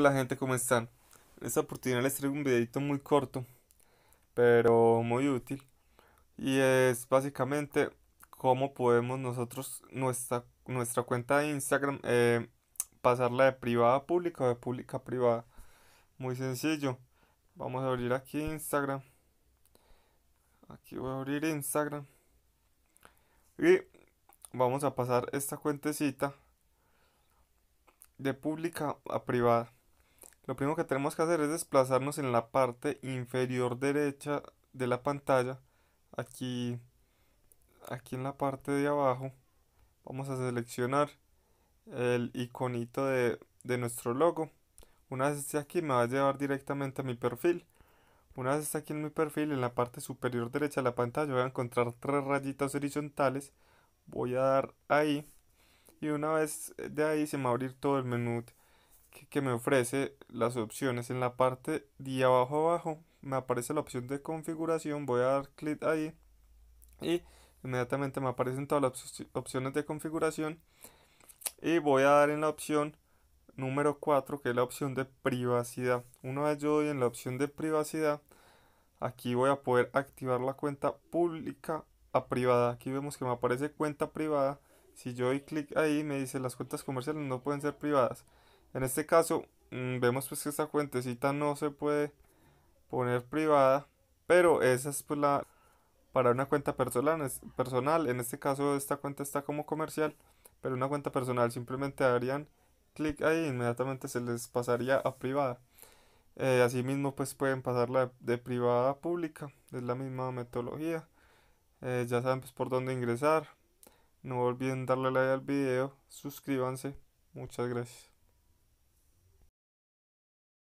Hola gente, ¿cómo están? En esta oportunidad les traigo un videito muy corto, pero muy útil. Y es básicamente cómo podemos nosotros nuestra, nuestra cuenta de Instagram eh, pasarla de privada a pública o de pública a privada. Muy sencillo. Vamos a abrir aquí Instagram. Aquí voy a abrir Instagram. Y vamos a pasar esta cuentecita de pública a privada lo primero que tenemos que hacer es desplazarnos en la parte inferior derecha de la pantalla aquí aquí en la parte de abajo vamos a seleccionar el iconito de, de nuestro logo una vez esté aquí me va a llevar directamente a mi perfil una vez esté aquí en mi perfil en la parte superior derecha de la pantalla voy a encontrar tres rayitas horizontales voy a dar ahí y una vez de ahí se me va a abrir todo el menú que, me ofrece las opciones. En la parte de abajo abajo me aparece la opción de configuración. Voy a dar clic ahí y inmediatamente me aparecen todas las opciones de configuración. Y voy a dar en la opción número 4 que es la opción de privacidad. Una vez yo doy en la opción de privacidad, aquí voy a poder activar la cuenta pública a privada. Aquí vemos que me aparece cuenta privada. Si yo doy clic ahí me dice las cuentas comerciales no pueden ser privadas. En este caso mm, vemos pues que esta cuentecita no se puede poner privada, pero esa es pues la para una cuenta personal, En este caso esta cuenta está como comercial, pero una cuenta personal simplemente darían clic ahí inmediatamente se les pasaría a privada. Eh, asimismo pues pueden pasarla de, privada a pública, es la misma metodología. Eh, ya saben pues por dónde ingresar. No olviden darle like al video, suscríbanse. Muchas gracias.